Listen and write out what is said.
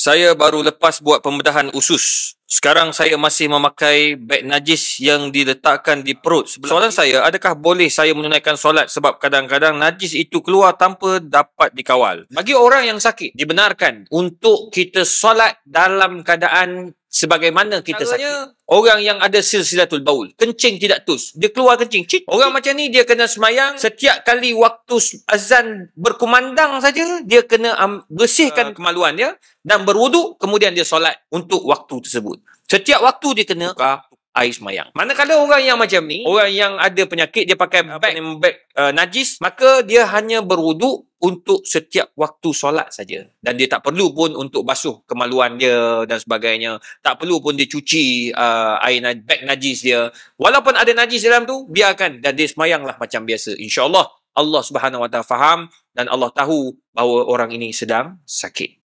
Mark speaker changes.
Speaker 1: Saya baru lepas buat pembedahan usus. Sekarang saya masih memakai beg najis yang diletakkan di perut. Sebelum Soalan saya, adakah boleh saya menunaikan solat sebab kadang-kadang najis itu keluar tanpa dapat dikawal? Bagi orang yang sakit, dibenarkan untuk kita solat dalam keadaan sebagaimana kita Kalanya, sakit. Orang yang ada silsilatul baul, kencing tidak tus, dia keluar kencing. Cik. Orang macam ni dia kena semayang setiap kali waktu azan berkumandang saja, dia kena um, bersihkan uh, kemaluan dia dan berwuduk kemudian dia solat untuk waktu tersebut. Setiap waktu dia kena buka, air semayang. Manakala orang yang macam ni, orang yang ada penyakit, dia pakai bag, bag uh, najis, maka dia hanya berwuduk untuk setiap waktu solat saja. Dan dia tak perlu pun untuk basuh kemaluan dia dan sebagainya. Tak perlu pun dia cuci uh, air na bag najis dia. Walaupun ada najis dalam tu, biarkan dan dia lah macam biasa. InsyaAllah Allah subhanahu wa ta'ala faham dan Allah tahu bahawa orang ini sedang sakit.